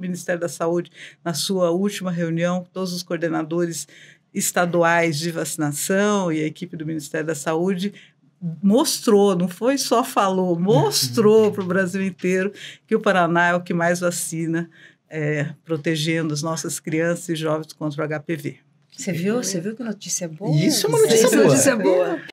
Ministério da Saúde, na sua última reunião, todos os coordenadores estaduais de vacinação e a equipe do Ministério da Saúde mostrou, não foi só falou, mostrou para o Brasil inteiro que o Paraná é o que mais vacina, é, protegendo as nossas crianças e jovens contra o HPV. Você viu? Você viu que notícia boa? Isso é uma é notícia, boa. notícia boa.